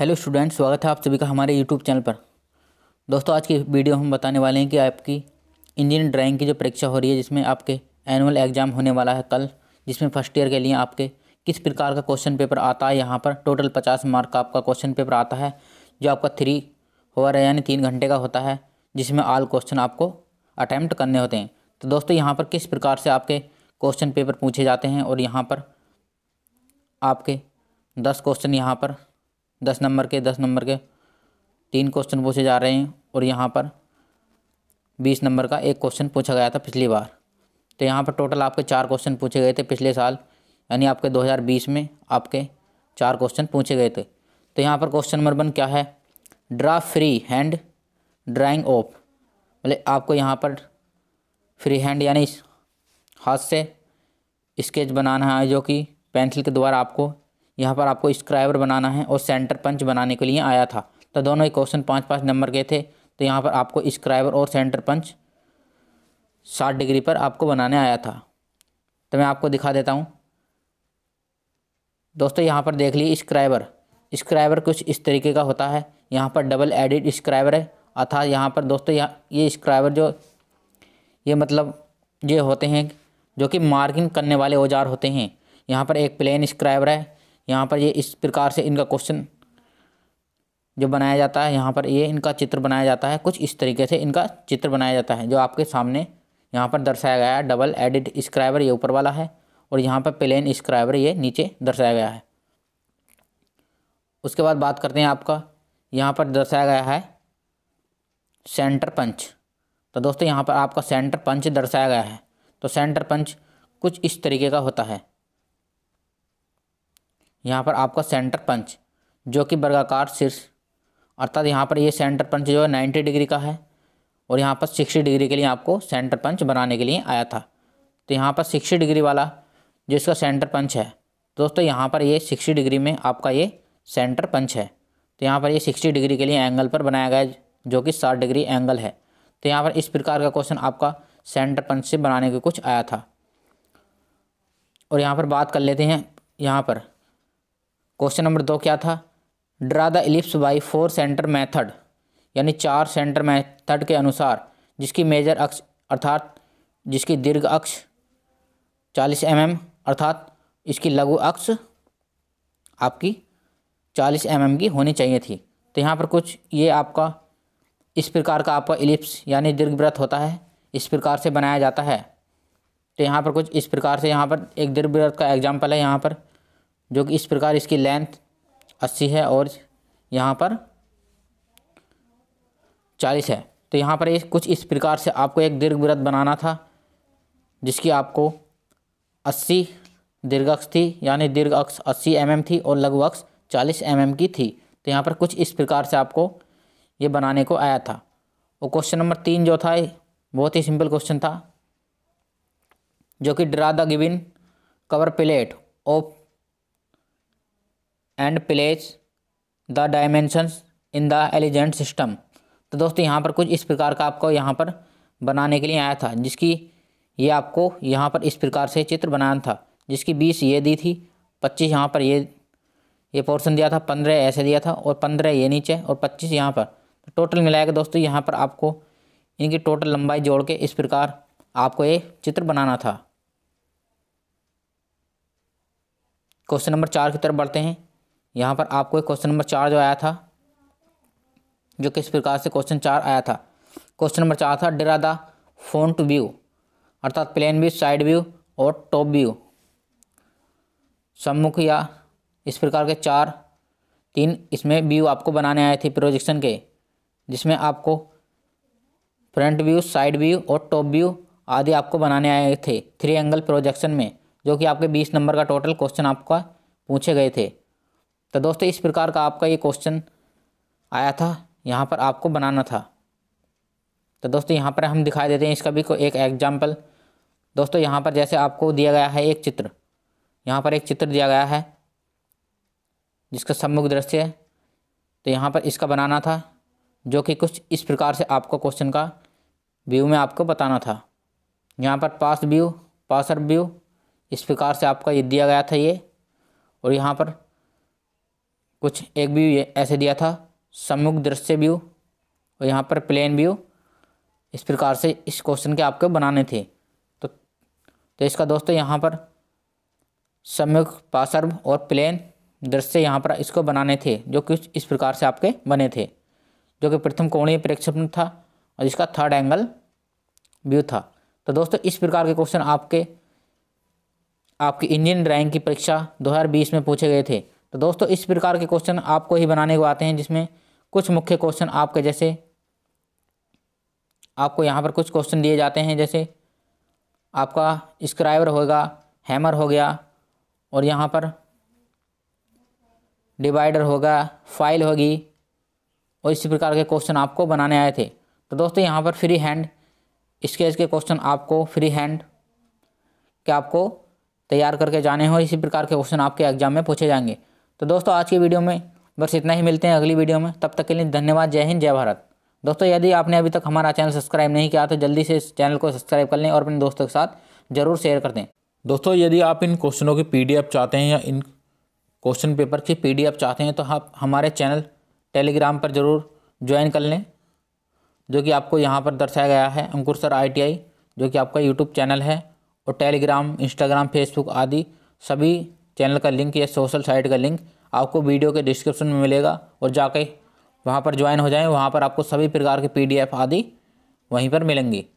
hello student स्वागत है आप सभी का हमारे यूट्यूब चैनल पर दोस्तों आज की वीडियो हम बताने वाले हैं कि आपकी इंजीनियर ड्राइंग की जो परीक्षा हो रही है जिसमें आपके एनुअल एग्ज़ाम होने वाला है कल जिसमें फर्स्ट ईयर के लिए आपके किस प्रकार का क्वेश्चन पेपर आता है यहाँ पर टोटल पचास मार्क का आपका क्वेश्चन पेपर आता है जो आपका थ्री ओवर है यानी तीन घंटे का होता है जिसमें आल क्वेश्चन आपको अटैम्प्ट करने होते हैं तो दोस्तों यहाँ पर किस प्रकार से आपके क्वेश्चन पेपर पूछे जाते हैं और यहाँ पर आपके दस क्वेश्चन यहाँ पर दस नंबर के दस नंबर के तीन क्वेश्चन पूछे जा रहे हैं और यहाँ पर बीस नंबर का एक क्वेश्चन पूछा गया था पिछली बार तो यहाँ पर टोटल आपके चार क्वेश्चन पूछे गए थे पिछले साल यानी आपके 2020 में आपके चार क्वेश्चन पूछे गए थे तो यहाँ पर क्वेश्चन नंबर वन क्या है draw free hand drawing of मतलब आपको यहाँ पर फ्री हैंड यानी हाथ से स्केच बनाना है जो कि पेंसिल के द्वारा आपको यहाँ पर आपको स्क्राइबर बनाना है और सेंटर पंच बनाने के लिए आया था तो दोनों ही क्वेश्चन पाँच पाँच नंबर के थे तो यहाँ पर आपको स्क्राइबर और सेंटर पंच साठ डिग्री पर आपको बनाने आया था तो मैं आपको दिखा देता हूँ दोस्तों यहाँ पर देख लीजिए स्क्राइबर स्क्राइबर कुछ इस तरीके का होता है यहाँ पर डबल एडिट स्क्राइबर है अर्थात यहाँ पर दोस्तों यहाँ ये स्क्राइबर जो ये मतलब ये होते हैं जो कि मार्किंग करने वाले औजार होते हैं यहाँ पर एक प्लेन स्क्राइबर है यहाँ पर ये इस प्रकार से इनका क्वेश्चन जो बनाया जाता है यहाँ पर ये इनका चित्र बनाया जाता है कुछ इस तरीके से इनका चित्र बनाया जाता है जो आपके सामने यहाँ पर दर्शाया गया है डबल एडिड स्क्राइबर ये ऊपर वाला है और यहाँ पर प्लेन स्क्राइबर ये नीचे दर्शाया गया है उसके बाद बात करते हैं आपका यहाँ पर दर्शाया गया है सेंटर पंच तो दोस्तों यहाँ पर आपका सेंटर पंच दर्शाया गया है तो सेंटर पंच कुछ इस तरीके का होता है यहाँ पर आपका सेंटर पंच जो कि वर्गाकार शीर्ष अर्थात यहाँ पर ये सेंटर पंच जो है नाइन्टी डिग्री का है और यहाँ पर सिक्सटी डिग्री के लिए आपको सेंटर पंच बनाने के लिए आया था तो यहाँ पर सिक्सटी डिग्री वाला जो इसका सेंटर पंच है दोस्तों यहाँ पर ये सिक्सटी डिग्री में आपका ये सेंटर पंच है तो यहाँ पर ये सिक्सटी डिग्री के लिए एंगल पर बनाया गया जो कि साठ डिग्री एंगल है तो यहाँ पर इस प्रकार का क्वेश्चन आपका सेंटर पंच से बनाने के कुछ आया था और यहाँ पर बात कर लेते हैं यहाँ पर क्वेश्चन नंबर दो क्या था draw the ellipse by four centre method यानी चार सेंटर मैथड के अनुसार जिसकी मेजर अक्ष अर्थात जिसकी दीर्घ अक्ष चालीस एम mm, अर्थात इसकी लघु अक्ष आपकी चालीस एम mm की होनी चाहिए थी तो यहाँ पर कुछ ये आपका इस प्रकार का आपका इलिप्स यानी दीर्घव्रत होता है इस प्रकार से बनाया जाता है तो यहाँ पर कुछ इस प्रकार से यहाँ पर एक दीर्घव्रत का एग्जाम्पल है यहाँ पर जो कि इस प्रकार इसकी लेंथ अस्सी है और यहाँ पर चालीस है तो यहाँ पर कुछ इस प्रकार से आपको एक दीर्घ व्रत बनाना था जिसकी आपको अस्सी दीर्घ अक्ष थी यानी दीर्घ अक्ष अस्सी एम थी और लघु अक्ष चालीस एम की थी तो यहाँ पर कुछ इस प्रकार से आपको ये बनाने को आया था और क्वेश्चन नंबर तीन जो था बहुत ही सिंपल क्वेश्चन था जो कि draw the given cover plate of and place the dimensions in the elegant system तो दोस्तों यहाँ पर कुछ इस प्रकार का आपको यहाँ पर बनाने के लिए आया था जिसकी ये आपको यहाँ पर इस प्रकार से चित्र बनाना था जिसकी बीस ये दी थी पच्चीस यहाँ पर ये ये पोर्शन दिया था पंद्रह ऐसे दिया था और पंद्रह ये नीचे और पच्चीस यहाँ पर तो टोटल मिलाएगा दोस्तों यहाँ पर आपको इनकी टोटल लंबाई जोड़ के इस प्रकार आपको ये चित्र बनाना था क्वेश्चन नंबर चार की तरफ बढ़ते हैं यहाँ पर आपको क्वेश्चन नंबर चार जो आया था जो किस प्रकार से क्वेश्चन चार आया था क्वेश्चन नंबर चार था डेरा द फ्रंट व्यू अर्थात प्लेन व्यू साइड व्यू और टॉप व्यू सम्मुख या इस प्रकार के चार तीन इसमें व्यू आपको बनाने आए थे प्रोजेक्शन के जिसमें आपको फ्रंट व्यू साइड व्यू और टॉप व्यू आदि आपको बनाने आए थे थ्री एंगल प्रोजेक्शन में जो कि आपके बीस नंबर का टोटल क्वेश्चन आपका पूछे गए थे तो दोस्तों इस प्रकार का आपका ये क्वेश्चन आया था यहाँ पर आपको बनाना था तो दोस्तों यहाँ पर हम दिखाई देते हैं इसका भी एक एग्जाम्पल दोस्तों यहाँ पर जैसे आपको दिया गया है एक चित्र यहाँ पर एक चित्र दिया गया है जिसका सम्मुख दृश्य है तो यहाँ पर इसका बनाना था जो कि कुछ इस प्रकार से आपको क्वेश्चन का व्यू में आपको बताना था यहाँ पर पास व्यू पासर व्यू इस प्रकार से आपका ये दिया गया था ये और यहाँ पर कुछ एक व्यू ऐसे दिया था सम्मुख दृश्य व्यू और यहाँ पर प्लेन व्यू इस प्रकार से इस क्वेश्चन के आपके बनाने थे तो तो इसका दोस्तों यहाँ पर सम्मुख पासर्व और प्लेन दृश्य यहाँ पर इसको बनाने थे जो कुछ इस प्रकार से आपके बने थे जो कि प्रथम कोणीय प्रेक्षण था और इसका थर्ड एंगल व्यू था तो दोस्तों इस प्रकार के क्वेश्चन आपके आपकी इंडियन ड्राइंग की परीक्षा दो में पूछे गए थे तो दोस्तों इस प्रकार के क्वेश्चन आपको ही बनाने को आते हैं जिसमें कुछ मुख्य क्वेश्चन आपके जैसे आपको यहाँ पर कुछ क्वेश्चन दिए जाते हैं जैसे आपका स्क्राइबर होगा हैमर हो गया और यहाँ पर डिवाइडर होगा फाइल होगी और इसी प्रकार के क्वेश्चन आपको बनाने आए थे तो दोस्तों यहाँ पर फ्री हैंड स्केच के क्वेश्चन आपको फ्री हैंड के आपको तैयार करके जाने हो इसी प्रकार के क्वेश्चन आपके एग्जाम में पूछे जाएंगे तो दोस्तों आज की वीडियो में बस इतना ही मिलते हैं अगली वीडियो में तब तक के लिए धन्यवाद जय हिंद जय भारत दोस्तों यदि आपने अभी तक हमारा चैनल सब्सक्राइब नहीं किया तो जल्दी से इस चैनल को सब्सक्राइब कर लें और अपने दोस्तों के साथ जरूर शेयर कर दें दोस्तों यदि आप इन क्वेश्चनों की पी चाहते हैं या इन क्वेश्चन पेपर की पी चाहते हैं तो आप हमारे चैनल टेलीग्राम पर ज़रूर ज्वाइन कर लें जो कि आपको यहाँ पर दर्शाया गया है अंकुर सर आई जो कि आपका यूट्यूब चैनल है और टेलीग्राम इंस्टाग्राम फेसबुक आदि सभी चैनल का लिंक या सोशल साइट का लिंक आपको वीडियो के डिस्क्रिप्शन में मिलेगा और जाके वहाँ पर ज्वाइन हो जाएं वहाँ पर आपको सभी प्रकार के पीडीएफ आदि वहीं पर मिलेंगी